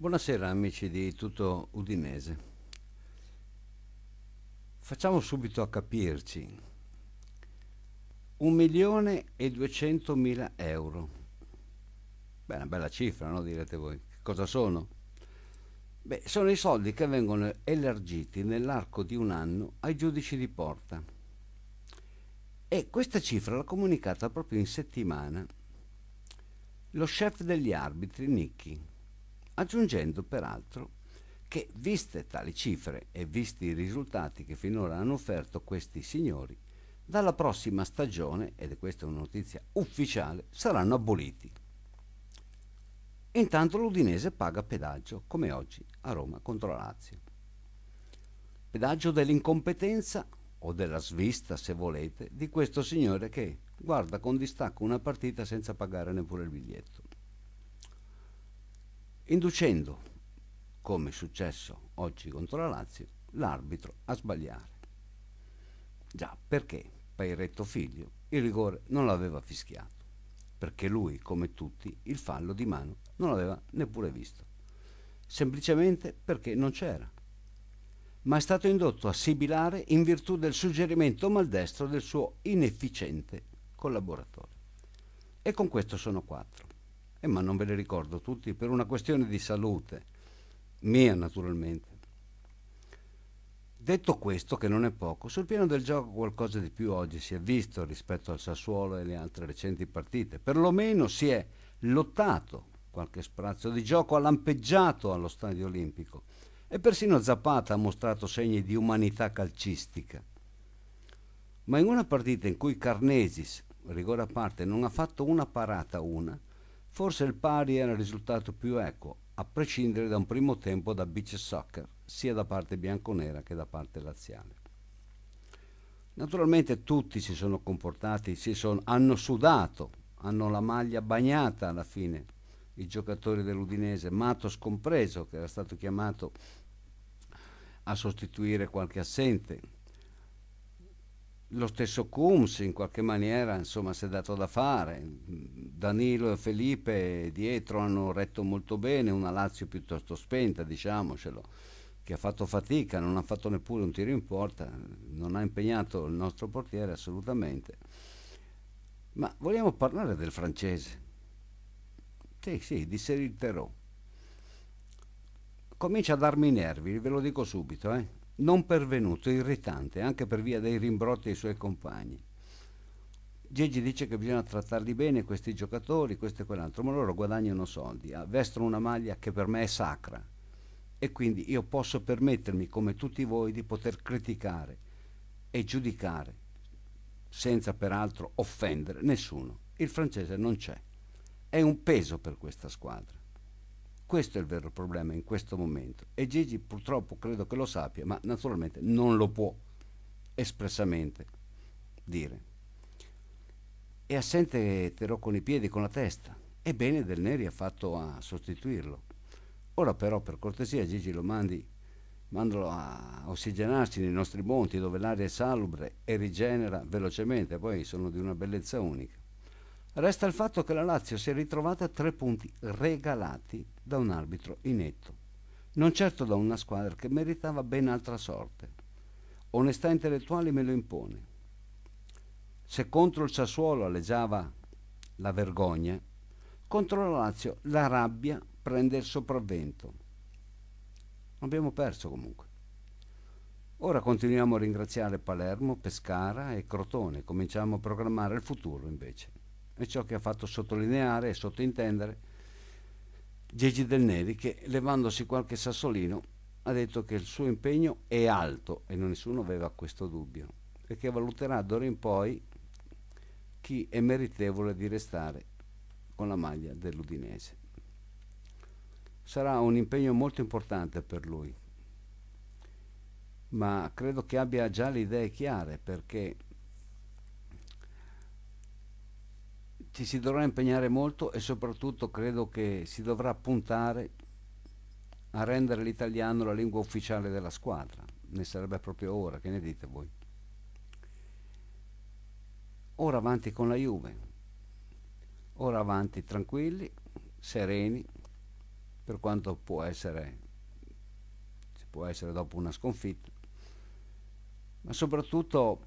Buonasera amici di tutto Udinese. Facciamo subito a capirci. milione e 1.200.000 euro. Beh, una bella cifra, no? Direte voi. Che cosa sono? Beh, sono i soldi che vengono elargiti nell'arco di un anno ai giudici di porta. E questa cifra l'ha comunicata proprio in settimana lo chef degli arbitri, Nicchi, aggiungendo peraltro che viste tali cifre e visti i risultati che finora hanno offerto questi signori, dalla prossima stagione, ed è questa una notizia ufficiale, saranno aboliti. Intanto l'Udinese paga pedaggio, come oggi a Roma contro la Lazio. Pedaggio dell'incompetenza, o della svista se volete, di questo signore che guarda con distacco una partita senza pagare neppure il biglietto inducendo, come è successo oggi contro la Lazio, l'arbitro a sbagliare. Già, perché Pairetto Figlio il rigore non l'aveva fischiato, perché lui, come tutti, il fallo di mano non l'aveva neppure visto, semplicemente perché non c'era, ma è stato indotto a sibilare in virtù del suggerimento maldestro del suo inefficiente collaboratore. E con questo sono quattro eh, ma non ve le ricordo tutti, per una questione di salute, mia naturalmente. Detto questo, che non è poco, sul piano del gioco qualcosa di più oggi si è visto rispetto al Sassuolo e le altre recenti partite, perlomeno si è lottato, qualche sprazzo di gioco ha lampeggiato allo stadio olimpico e persino Zapata ha mostrato segni di umanità calcistica. Ma in una partita in cui Carnesis, rigore a parte, non ha fatto una parata una, Forse il pari era il risultato più equo, a prescindere da un primo tempo da beach soccer, sia da parte bianconera che da parte laziale. Naturalmente tutti si sono comportati, si sono, hanno sudato, hanno la maglia bagnata alla fine, i giocatori dell'Udinese, Matos compreso, che era stato chiamato a sostituire qualche assente, lo stesso Coombs in qualche maniera insomma, si è dato da fare. Danilo e Felipe dietro hanno retto molto bene, una Lazio piuttosto spenta, diciamocelo, che ha fatto fatica, non ha fatto neppure un tiro in porta, non ha impegnato il nostro portiere assolutamente. Ma vogliamo parlare del francese? Sì, sì, di Cyril Terot. Comincia a darmi i nervi, ve lo dico subito, eh non pervenuto, irritante, anche per via dei rimbrotti ai suoi compagni. Gigi dice che bisogna trattarli bene questi giocatori, questo e quell'altro, ma loro guadagnano soldi, vestono una maglia che per me è sacra e quindi io posso permettermi, come tutti voi, di poter criticare e giudicare senza peraltro offendere nessuno. Il francese non c'è, è un peso per questa squadra. Questo è il vero problema in questo momento e Gigi purtroppo credo che lo sappia, ma naturalmente non lo può espressamente dire. È assente Terò con i piedi con la testa. Ebbene Del Neri ha fatto a sostituirlo. Ora però per cortesia Gigi lo mandi mandalo a ossigenarsi nei nostri monti dove l'aria è salubre e rigenera velocemente, poi sono di una bellezza unica. Resta il fatto che la Lazio si è ritrovata a tre punti regalati da un arbitro inetto, non certo da una squadra che meritava ben altra sorte. Onestà intellettuale me lo impone. Se contro il Sassuolo alleggiava la vergogna, contro la Lazio la rabbia prende il sopravvento. Abbiamo perso comunque. Ora continuiamo a ringraziare Palermo, Pescara e Crotone, cominciamo a programmare il futuro invece è ciò che ha fatto sottolineare e sottintendere Gigi Del Neri che levandosi qualche sassolino ha detto che il suo impegno è alto e nessuno aveva questo dubbio e che valuterà d'ora in poi chi è meritevole di restare con la maglia dell'Udinese. Sarà un impegno molto importante per lui, ma credo che abbia già le idee chiare perché ci si dovrà impegnare molto e soprattutto credo che si dovrà puntare a rendere l'italiano la lingua ufficiale della squadra. Ne sarebbe proprio ora, che ne dite voi? Ora avanti con la Juve. Ora avanti tranquilli, sereni, per quanto può essere, può essere dopo una sconfitta, ma soprattutto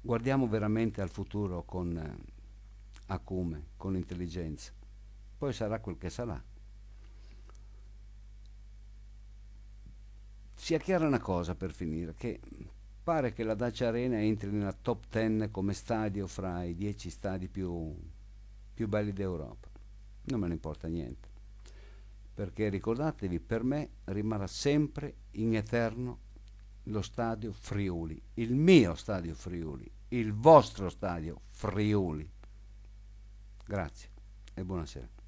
guardiamo veramente al futuro con eh, a come, con intelligenza. Poi sarà quel che sarà. Sia chiara una cosa per finire, che pare che la Dacia Arena entri nella top 10 come stadio fra i 10 stadi più, più belli d'Europa. Non me ne importa niente. Perché ricordatevi, per me rimarrà sempre in eterno lo stadio Friuli, il mio stadio Friuli, il vostro stadio Friuli. Grazie e buonasera.